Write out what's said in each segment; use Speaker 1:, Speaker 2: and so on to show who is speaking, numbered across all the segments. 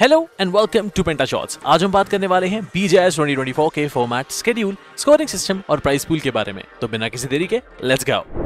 Speaker 1: hello and welcome to Penta shots आज हम बात करने वाले हैं बीजेएस फोर के फॉर्मेट स्केड्यूल स्कोरिंग सिस्टम और प्राइस पूल के बारे में तो बिना किसी देरी के लेट्स गाओ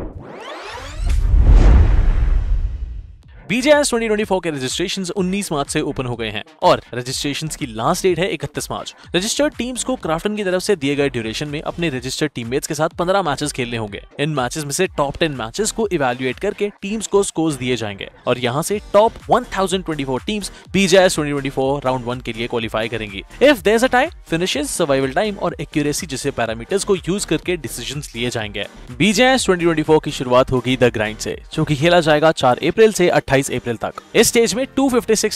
Speaker 1: बीजेएस 2024 के रजिस्ट्रेशन 19 मार्च से ओपन हो गए हैं और रजिस्ट्रेशन की लास्ट डेट है 31 मार्च रजिस्टर्ड टीम्स को क्राफ्टन की तरफ से दिए गए ड्यूरेशन में अपने रजिस्टर्ड टीममेट्स के साथ 15 मैचेस खेलने होंगे इन मैचेस में से टॉप 10 मैचेस को इवेल्युएट करके टीम्स को स्कोर्स दिए जाएंगे और यहाँ से top 1024 teams BGIS 2024 round one के लिए क्वालिफाई करेंगी if there a time finishes survival time और एक्यूरेसी जैसे पैरामीटर्स को यूज करके डिसीजन लिए जाएंगे बीजेएस ट्वेंटी की शुरुआत होगी द ग्राइंड से जो की खेला जाएगा चार अप्रैल से अट्ठाईस अट्ठाईस अप्रैल तक इस स्टेज में टू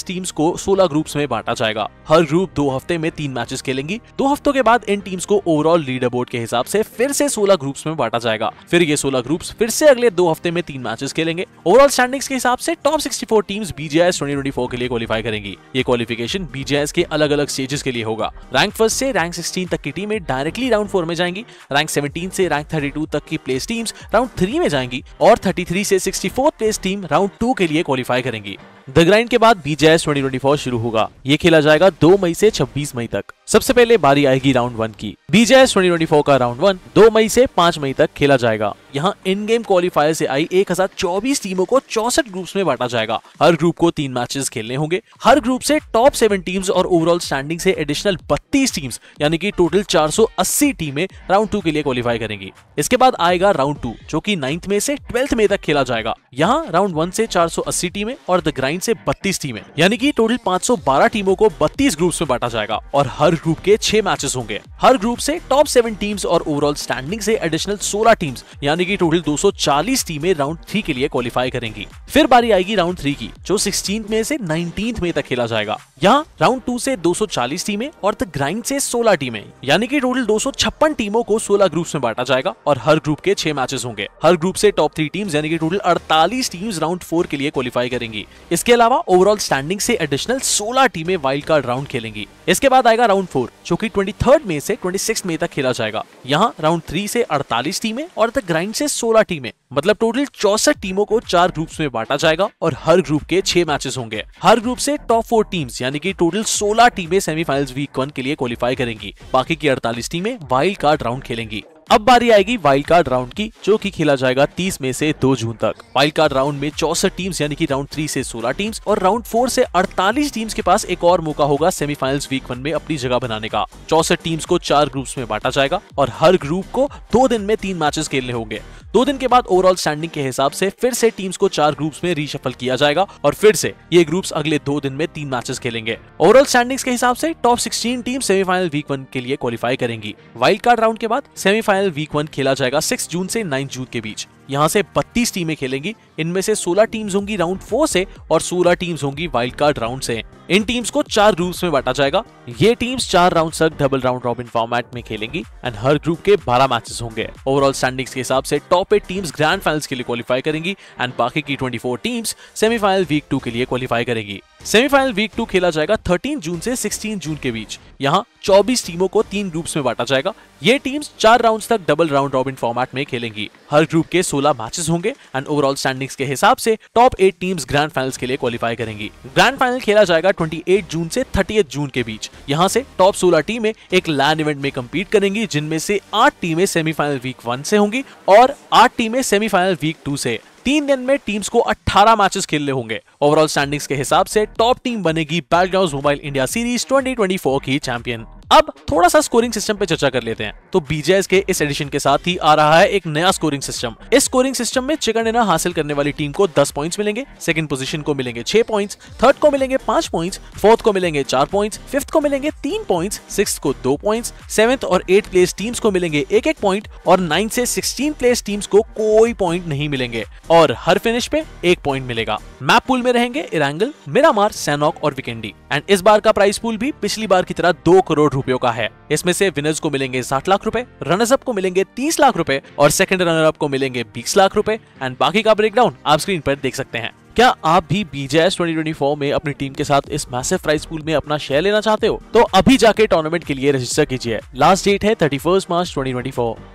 Speaker 1: टीम्स को सोलह ग्रुप्स में बांटा जाएगा हर ग्रुप दो हफ्ते में तीन मैचेस खेलेंगी दो हफ्तों के बाद इन टीम्स को ओवरऑल लीडर बोर्ड के हिसाब से फिर से सोलह ग्रुप्स में बांटा जाएगा फिर ये सोलह ग्रुप्स फिर से अगले दो हफ्ते में तीन मैचेस खेलेंगे ओवरऑल स्टैंडिंग्स के हिसाब से टॉप 64 टीम्स बीजेएस 2024 के लिए क्वालिफाई करेंगी ये क्वालिफिकेशन बीजेएस के अलग अलग स्टेजेस के लिए होगा रैंक फर्स्ट से रैंक 16 तक की टीमें डायरेक्टली राउंड फोर में जाएंगी रैंक 17 से रैंक 32 तक की प्लेस टीम्स राउंड थ्री में जाएंगी और थ्री से sixty place team round two के लिए क्वालिफाई करेंगी द ग्राइंड के बाद बीजेएस 2024 शुरू होगा ये खेला जाएगा 2 मई से 26 मई तक सबसे पहले बारी आएगी राउंड वन की बीजेएस 2024 का राउंड वन 2 मई से 5 मई तक खेला जाएगा यहाँ इन गेम क्वालिफायर से आई चौबीस टीमों को चौसठ ग्रुप्स में बांटा जाएगा हर ग्रुप को तीन मैचेस खेलने होंगे हर ग्रुप से टॉप सेवन टीम्स और ओवरऑल स्टैंडिंग से एडिशनल बत्तीस टीम्स यानी कि टोटल 480 टीमें राउंड टू के लिए क्वालिफाई करेंगी इसके बाद आएगा राउंड टू जो की नाइन्थ में से ट्वेल्थ में तक खेला जाएगा यहाँ राउंड वन से 480 टीमें और द ग्राइंड से 32 टीमें यानी कि टोटल 512 टीमों को 32 ग्रुप्स में बांटा जाएगा और हर ग्रुप के छह मैचेस होंगे हर ग्रुप से टॉप सेवन टीम्स और ओवरऑल स्टैंडिंग से एडिशनल सोलह टीम्स यानी यानी कि टोटल 240 टीमें राउंड थ्री के लिए क्वालिफाई करेंगी फिर बारी आएगी राउंड थ्री की जो सिक्सटीन में से नाइनटीन में तक खेला जाएगा यहाँ राउंड टू से 240 टीमें और द ग्राइंड से 16 टीमें यानी कि टोटल 256 टीमों को 16 ग्रुप्स में बांटा जाएगा और हर ग्रुप के छह मैचेस होंगे हर ग्रुप से टॉप थ्री टीम्स यानी कि टोटल 48 टीम्स राउंड फोर के लिए क्वालिफाई करेंगी इसके अलावा ओवरऑल स्टैंडिंग से एडिशनल 16 टीमें वाइल्ड कार्ड राउंड खेलेंगी इसके बाद आएगा राउंड फोर जो की ट्वेंटी मई से ट्वेंटी मई तक खेला जाएगा यहाँ राउंड थ्री से अड़तालीस टीमें और द ग्राइंड नाइन से सोलह टीमें मतलब टोटल चौसठ टीमों को चार ग्रुप्स में बांटा जाएगा और हर ग्रुप के छह मैचेस होंगे हर ग्रुप से टॉप फोर टीम्स यानी कि टोटल सोलह टीमें सेमीफाइनल्स वीक वन के लिए क्वालिफाई करेंगी बाकी की अड़तालीस टीमें वाइल्ड कार्ड राउंड खेलेंगी अब बारी आएगी वाइल्ड कार्ड राउंड की जो कि खेला जाएगा 30 में से 2 जून तक वाइल्ड कार्ड राउंड में चौसठ टीम्स यानी कि राउंड थ्री से 16 टीम्स और राउंड फोर से 48 टीम्स के पास एक और मौका होगा सेमीफाइनल्स वीक वन में अपनी जगह बनाने का चौसठ टीम्स को चार ग्रुप्स में बांटा जाएगा और हर ग्रुप को दो दिन में तीन मैचेस खेलने होंगे दो दिन के बाद ओवरऑल स्टैंडिंग के हिसाब से फिर से टीम्स को चार ग्रुप्स में रीशफल किया जाएगा और फिर से ये ग्रुप्स अगले दो दिन में तीन मैचेस खेलेंगे ओवरऑल स्टैंडिंग्स के हिसाब से top 16 team semifinal week one के लिए क्वालिफाई करेंगी वाइल्ड कार्ड राउंड के बाद सेमीफाइनल फाइनल वीक वन खेला जाएगा सिक्स जून से नाइन जून के बीच यहाँ से बत्तीस टीमें खेलेंगी इनमें से 16 टीम्स होंगी राउंड फोर से और 16 टीम्स होंगी वाइल्ड कार्ड राउंड से इन टीम्स को चार ग्रुप्स में बांटा जाएगा ये टीम्स चार राउंड तक डबल राउंड रॉबिन फॉर्मेट में खेलेंगी एंड हर ग्रुप के बारह मैचेस होंगे ओवरऑल स्टैंडिंग्स के हिसाब से top eight teams grand finals के लिए क्वालिफाई करेंगी एंड बाकी की 24 टीम्स सेमीफाइनल वीक टू के लिए क्वालिफाई करेगी सेमीफाइनल वीक टू खेला जाएगा 13 जून से 16 जून के बीच यहाँ 24 टीमों को तीन ग्रुप्स में बांटा जाएगा ये टीम्स चार राउंड तक डबल राउंड रॉबिन फॉर्मेट में खेलेंगी हर ग्रुप के 16 मैचेस होंगे एंड ओवरऑल स्टैंडिंग रैंकिंग्स के हिसाब से top eight teams grand finals के लिए क्वालिफाई करेंगी ग्रैंड फाइनल खेला जाएगा 28 जून से 30 जून के बीच यहाँ से टॉप 16 टीमें एक लैंड इवेंट में कम्पीट करेंगी जिनमें से आठ टीमें सेमीफाइनल वीक वन से होंगी और आठ टीमें सेमीफाइनल वीक टू से तीन दिन में टीम्स को 18 मैचेस खेलने होंगे ओवरऑल स्टैंडिंग्स के हिसाब से टॉप टीम बनेगी बैकग्राउंड मोबाइल इंडिया सीरीज 2024 की चैंपियन अब थोड़ा सा स्कोरिंग सिस्टम पे चर्चा कर लेते हैं तो बीजेएस के इस एडिशन के साथ ही आ रहा है एक नया स्कोरिंग सिस्टम इस स्कोरिंग सिस्टम में चिकन डिनर हासिल करने वाली टीम को दस पॉइंट मिलेंगे सेकंड पोजीशन को मिलेंगे छह पॉइंट थर्ड को मिलेंगे पांच पॉइंट फोर्थ को मिलेंगे चार पॉइंट फिफ्थ को मिलेंगे तीन पॉइंट सिक्स को दो पॉइंट सेवेंथ और एट प्लेस टीम्स को मिलेंगे एक एक पॉइंट और नाइन से सिक्सटीन प्लेस टीम्स को कोई पॉइंट नहीं मिलेंगे और हर फिनिश पे एक पॉइंट मिलेगा मैप पूल में रहेंगे इरांगल मिरामार सैनॉक और विकेंडी एंड इस बार का प्राइस पूल भी पिछली बार की तरह दो करोड़ रुपयों का है इसमें से विनर्स को मिलेंगे साठ लाख रूपए रनर्स अप को मिलेंगे तीस लाख रूपए और सेकंड रनर अप को मिलेंगे बीस लाख रूपए एंड बाकी का ब्रेकडाउन आप स्क्रीन पर देख सकते हैं क्या आप भी BJS 2024 में अपनी टीम के साथ इस मैसिव प्राइस पूल में अपना शेयर लेना चाहते हो तो अभी जाके टूर्नामेंट के लिए रजिस्टर कीजिए लास्ट डेट है थर्टी मार्च ट्वेंटी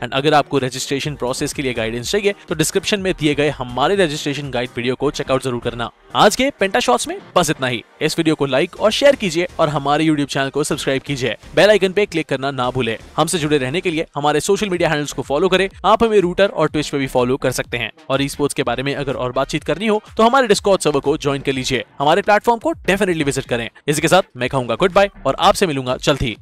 Speaker 1: एंड अगर आपको रजिस्ट्रेशन प्रोसेस के लिए गाइडेंस चाहिए तो डिस्क्रिप्शन में दिए गए हमारे रजिस्ट्रेशन गाइड वीडियो को चेकआउट जरूर करना आज के पेंटा शॉट्स में बस इतना ही इस वीडियो को लाइक और शेयर कीजिए और हमारे यूट्यूब चैनल को सब्सक्राइब कीजिए बेल आइकन पे क्लिक करना ना भूले हमसे जुड़े रहने के लिए हमारे सोशल मीडिया हैंडल्स को फॉलो करें आप हमें रूटर और ट्विच पे भी फॉलो कर सकते हैं और ई स्पोर्ट्स के बारे में अगर और बातचीत करनी हो तो हमारे डिस्कॉर्ड सर्वर को ज्वाइन कर लीजिए हमारे प्लेटफॉर्म को डेफिनेटली विजिट करें इसी के साथ मैं कहूंगा गुड बाय और आपसे मिलूंगा जल्द ही